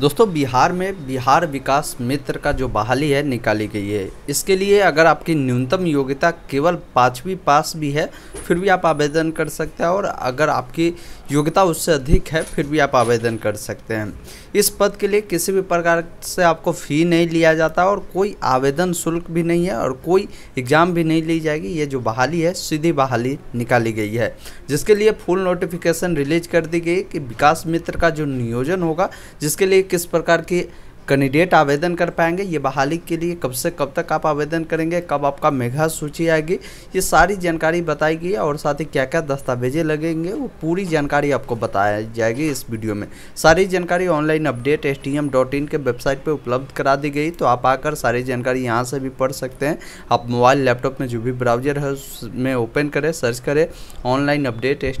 दोस्तों बिहार में बिहार विकास मित्र का जो बहाली है निकाली गई है इसके लिए अगर आपकी न्यूनतम योग्यता केवल पाँचवीं पास भी है फिर भी आप आवेदन कर सकते हैं और अगर आपकी योग्यता उससे अधिक है फिर भी आप आवेदन कर सकते हैं इस पद के लिए किसी भी प्रकार से आपको फ़ी नहीं लिया जाता और कोई आवेदन शुल्क भी नहीं है और कोई एग्ज़ाम भी नहीं ली जाएगी ये जो बहाली है सीधी बहाली निकाली गई है जिसके लिए फुल नोटिफिकेशन रिलीज कर दी गई कि विकास मित्र का जो नियोजन होगा जिसके लिए किस प्रकार की कैंडिडेट आवेदन कर पाएंगे ये बहाली के लिए कब से कब तक आप आवेदन करेंगे कब आपका मेघा सूची आएगी ये सारी जानकारी बताई गई और साथ ही क्या क्या दस्तावेजें लगेंगे वो पूरी जानकारी आपको बताया जाएगी इस वीडियो में सारी जानकारी ऑनलाइन अपडेट एस के वेबसाइट पर उपलब्ध करा दी गई तो आप आकर सारी जानकारी यहाँ से भी पढ़ सकते हैं आप मोबाइल लैपटॉप में जो भी ब्राउजर है उसमें ओपन करें सर्च करें ऑनलाइन अपडेट एस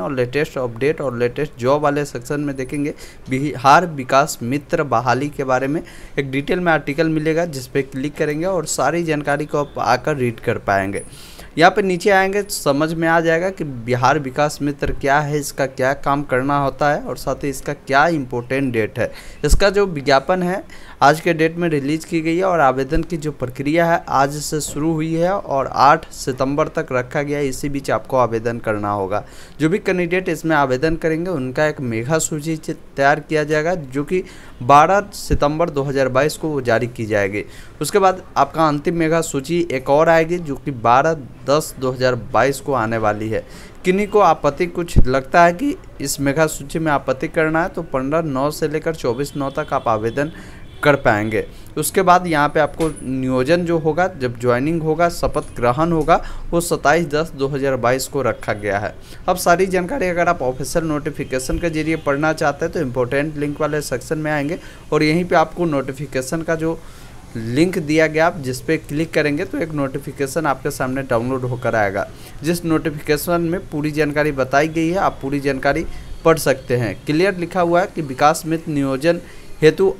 और लेटेस्ट अपडेट और लेटेस्ट जॉब वाले सेक्शन में देखेंगे बिहार विकास मित्र बहाली के बारे में एक डिटेल में आर्टिकल मिलेगा जिस पर क्लिक करेंगे और सारी जानकारी को आप आकर रीड कर पाएंगे यहाँ पर नीचे आएंगे तो समझ में आ जाएगा कि बिहार विकास मित्र क्या है इसका क्या काम करना होता है और साथ ही इसका क्या इम्पोर्टेंट डेट है इसका जो विज्ञापन है आज के डेट में रिलीज की गई है और आवेदन की जो प्रक्रिया है आज से शुरू हुई है और 8 सितंबर तक रखा गया है इसी बीच आपको आवेदन करना होगा जो भी कैंडिडेट इसमें आवेदन करेंगे उनका एक मेघा सूची तैयार किया जाएगा जो कि 12 सितंबर 2022 को जारी की जाएगी उसके बाद आपका अंतिम मेघा सूची एक और आएगी जो कि बारह दस 2022 को आने वाली है किन्हीं को आपत्ति कुछ लगता है कि इस मेघा सूची में आपत्ति करना है तो पंद्रह नौ से लेकर चौबीस नौ तक आप आवेदन कर पाएंगे उसके बाद यहाँ पे आपको नियोजन जो होगा जब ज्वाइनिंग होगा शपथ ग्रहण होगा वो 27 दस 2022 को रखा गया है अब सारी जानकारी अगर आप ऑफिशियल नोटिफिकेशन के जरिए पढ़ना चाहते हैं तो इम्पोर्टेंट लिंक वाले सेक्शन में आएंगे और यहीं पे आपको नोटिफिकेशन का जो लिंक दिया गया आप जिस पर क्लिक करेंगे तो एक नोटिफिकेशन आपके सामने डाउनलोड होकर आएगा जिस नोटिफिकेशन में पूरी जानकारी बताई गई है आप पूरी जानकारी पढ़ सकते हैं क्लियर लिखा हुआ है कि विकास मित्र नियोजन हेतु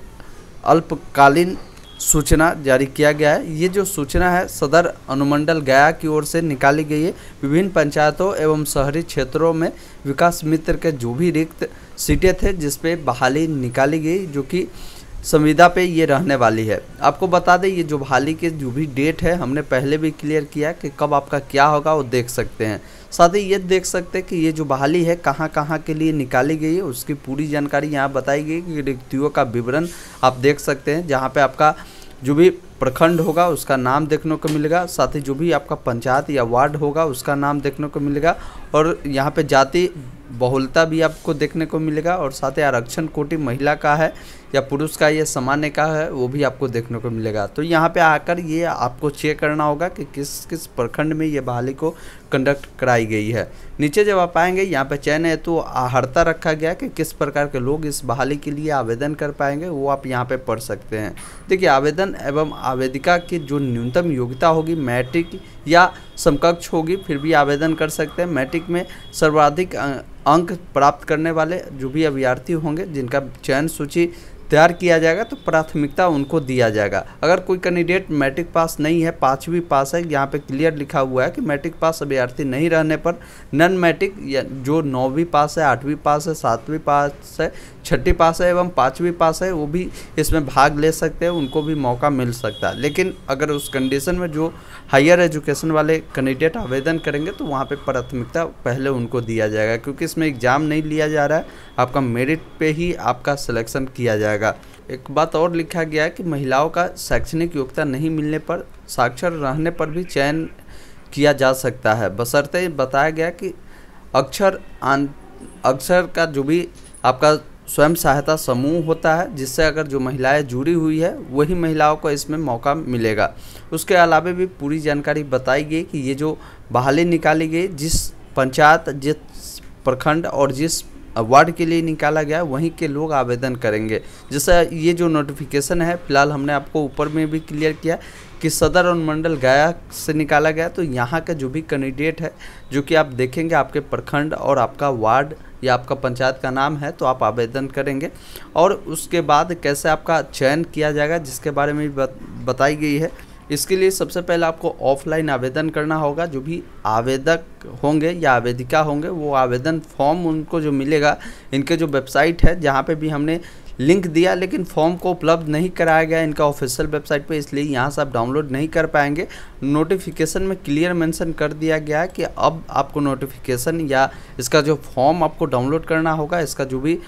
अल्पकालीन सूचना जारी किया गया है ये जो सूचना है सदर अनुमंडल गया की ओर से निकाली गई है विभिन्न पंचायतों एवं शहरी क्षेत्रों में विकास मित्र के जो भी रिक्त सीटें थे जिसपे बहाली निकाली गई जो कि संविदा पे ये रहने वाली है आपको बता दें ये जो बहाली के जो भी डेट है हमने पहले भी क्लियर किया कि कब आपका क्या होगा वो देख सकते हैं साथ ही ये देख सकते हैं कि ये जो बहाली है कहाँ कहाँ के लिए निकाली गई है उसकी पूरी जानकारी यहाँ बताई गई कि रिक्तियों का विवरण आप देख सकते हैं जहाँ पर आपका जो भी प्रखंड होगा उसका नाम देखने को मिलेगा साथ ही जो भी आपका पंचायत या वार्ड होगा उसका नाम देखने को मिलेगा और यहाँ पे जाति बहुलता भी आपको देखने को मिलेगा और साथ ही आरक्षण कोटि महिला का है या पुरुष का या सामान्य का है वो भी आपको देखने को मिलेगा तो यहाँ पे आकर ये आपको चेक करना होगा कि किस किस प्रखंड में ये बहाली को कंडक्ट कराई गई है नीचे जब आप आएंगे यहाँ पे चयन है तो आहर्ता रखा गया कि किस प्रकार के लोग इस बहाली के लिए आवेदन कर पाएंगे वो आप यहाँ पे पढ़ सकते हैं देखिए आवेदन एवं आवेदिका की जो न्यूनतम योग्यता होगी मैट्रिक या समकक्ष होगी फिर भी आवेदन कर सकते हैं मैट्रिक में सर्वाधिक अंक प्राप्त करने वाले जो भी अभ्यर्थी होंगे जिनका चयन सूची तैयार किया जाएगा तो प्राथमिकता उनको दिया जाएगा अगर कोई कैंडिडेट मैट्रिक पास नहीं है पाँचवीं पास है यहाँ पे क्लियर लिखा हुआ है कि मैट्रिक पास अभ्यर्थी नहीं रहने पर नन मैट्रिक या जो नौवीं पास है आठवीं पास है सातवीं पास है छठी पास है एवं पाँचवीं पास है वो भी इसमें भाग ले सकते हैं उनको भी मौका मिल सकता है लेकिन अगर उस कंडीशन में जो हायर एजुकेशन वाले कैंडिडेट आवेदन करेंगे तो वहाँ पे प्राथमिकता पहले उनको दिया जाएगा क्योंकि इसमें एग्ज़ाम नहीं लिया जा रहा है आपका मेरिट पे ही आपका सिलेक्शन किया जाएगा एक बात और लिखा गया है कि महिलाओं का शैक्षणिक योग्यता नहीं मिलने पर साक्षर रहने पर भी चयन किया जा सकता है बसरते बताया गया कि अक्षर आन अक्षर का जो भी आपका स्वयं सहायता समूह होता है जिससे अगर जो महिलाएं जुड़ी हुई है वही महिलाओं को इसमें मौका मिलेगा उसके अलावा भी पूरी जानकारी बताई गई कि ये जो बहाली निकाली गई जिस पंचायत जिस प्रखंड और जिस वार्ड के लिए निकाला गया वहीं के लोग आवेदन करेंगे जैसा ये जो नोटिफिकेशन है फिलहाल हमने आपको ऊपर में भी क्लियर किया कि सदर अनुमंडल गया से निकाला गया तो यहाँ का जो भी कैंडिडेट है जो कि आप देखेंगे आपके प्रखंड और आपका वार्ड या आपका पंचायत का नाम है तो आप आवेदन करेंगे और उसके बाद कैसे आपका चयन किया जाएगा जिसके बारे में बत, बताई गई है इसके लिए सबसे पहले आपको ऑफलाइन आवेदन करना होगा जो भी आवेदक होंगे या आवेदिका होंगे वो आवेदन फॉर्म उनको जो मिलेगा इनके जो वेबसाइट है जहाँ पे भी हमने लिंक दिया लेकिन फॉर्म को उपलब्ध नहीं कराया गया इनका ऑफिशियल वेबसाइट पे इसलिए यहाँ से आप डाउनलोड नहीं कर पाएंगे नोटिफिकेशन में क्लियर मेंशन कर दिया गया है कि अब आपको नोटिफिकेशन या इसका जो फॉर्म आपको डाउनलोड करना होगा इसका जो भी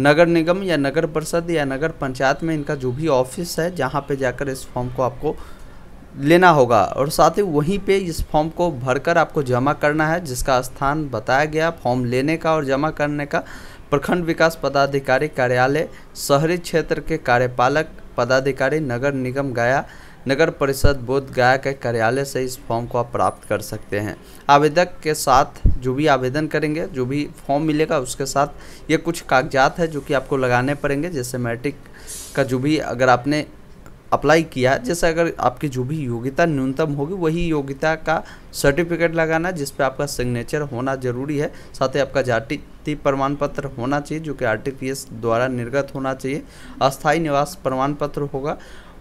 नगर निगम या नगर परिषद या नगर पंचायत में इनका जो भी ऑफिस है जहाँ पर जाकर इस फॉर्म को आपको लेना होगा और साथ ही वहीं पे इस फॉर्म को भरकर आपको जमा करना है जिसका स्थान बताया गया फॉर्म लेने का और जमा करने का प्रखंड विकास पदाधिकारी कार्यालय शहरी क्षेत्र के कार्यपालक पदाधिकारी नगर निगम गया नगर परिषद बोध गया के कार्यालय से इस फॉर्म को आप प्राप्त कर सकते हैं आवेदक के साथ जो भी आवेदन करेंगे जो भी फॉर्म मिलेगा उसके साथ ये कुछ कागजात है जो कि आपको लगाने पड़ेंगे जैसे मैट्रिक का जो भी अगर आपने अप्लाई किया जैसे अगर आपकी जो भी योग्यता न्यूनतम होगी वही योग्यता का सर्टिफिकेट लगाना जिस पे आपका सिग्नेचर होना जरूरी है साथ ही आपका जाति प्रमाण पत्र होना चाहिए जो कि आरटीपीएस द्वारा निर्गत होना चाहिए अस्थायी निवास प्रमाण पत्र होगा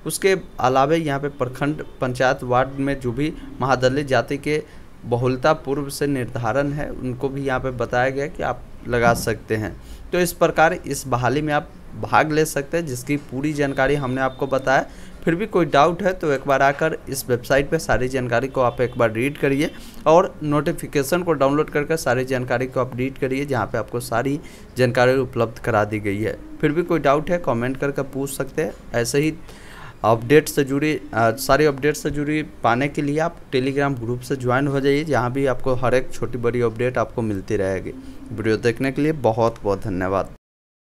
उसके अलावे यहाँ पे प्रखंड पंचायत वार्ड में जो भी महादलित जाति के बहुलता पूर्व से निर्धारण है उनको भी यहाँ पे बताया गया कि आप लगा सकते हैं तो इस प्रकार इस बहाली में आप भाग ले सकते हैं जिसकी पूरी जानकारी हमने आपको बताया फिर भी कोई डाउट है तो एक बार आकर इस वेबसाइट पर सारी जानकारी को आप एक बार रीड करिए और नोटिफिकेशन को डाउनलोड करके सारी जानकारी को आप रीड करिए जहाँ पे आपको सारी जानकारी उपलब्ध करा दी गई है फिर भी कोई डाउट है कमेंट करके पूछ सकते हैं ऐसे ही अपडेट से जुड़ी सारी अपडेट से जुड़ी पाने के लिए आप टेलीग्राम ग्रुप से ज्वाइन हो जाइए जहाँ भी आपको हर एक छोटी बड़ी अपडेट आपको मिलती रहेगी वीडियो देखने के लिए बहुत बहुत धन्यवाद